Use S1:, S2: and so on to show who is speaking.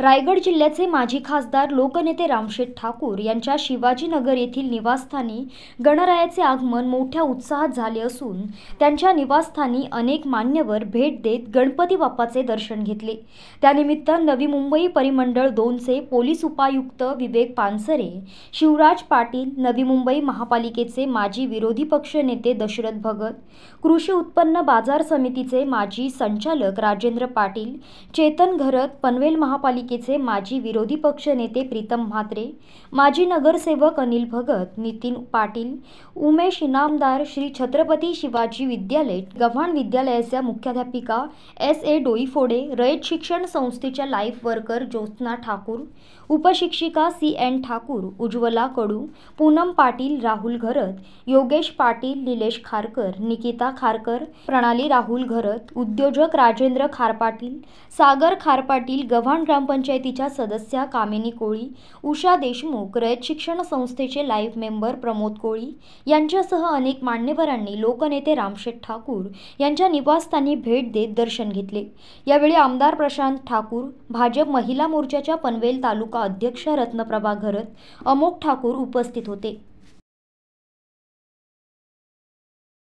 S1: रायगड जिल्ह्याचे माजी खासदार लोकनेते रामशेठ ठाकूर यांच्या शिवाजीनगर येथील निवासस्थानी गणरायाचे आगमन मोठ्या उत्साहात झाले असून त्यांच्या निवासस्थानी अनेक मान्यवर भेट देत गणपती बाप्पाचे दर्शन घेतले त्यानिमित्त नवी मुंबई परिमंडळ दोनचे पोलीस उपायुक्त विवेक पानसरे शिवराज पाटील नवी मुंबई महापालिकेचे माजी विरोधी पक्षनेते दशरथ भगत कृषी उत्पन्न बाजार समितीचे माजी संचालक राजेंद्र पाटील चेतन घरत पनवेल महापालिके महापालिकेचे माजी विरोधी पक्ष नेते प्रीतम म्हात्रे माजी नगरसेवक अनिल भगत नितीन पाटील उमेश इनामदार श्री छत्रपती शिवाजी विद्यालय गव्हाण विद्यालयाच्या मुख्याध्यापिका एस ए डोईफोडे रयत शिक्षण संस्थेच्या लाईफ वर्कर ज्योत्ना ठाकूर उपशिक्षिका सी एन ठाकूर उज्ज्वला कडू पूनम पाटील राहुल घरत योगेश पाटील निलेश खारकर निकिता खारकर प्रणाली राहुल घरत उद्योजक राजेंद्र खारपाटील सागर खारपाटील गव्हाण ग्राम ग्रामपंचायतीच्या सदस्या कामिनी कोळी उषा देशमुख रयत शिक्षण संस्थेचे लाईव्ह मेंबर प्रमोद कोळी यांच्यासह अनेक मान्यवरांनी लोकनेते रामशेठ ठाकूर यांच्या निवासस्थानी भेट देत दर्शन घेतले यावेळी आमदार प्रशांत ठाकूर भाजप महिला मोर्चाच्या पनवेल तालुका अध्यक्ष रत्नप्रभा घरत अमोक ठाकूर उपस्थित होते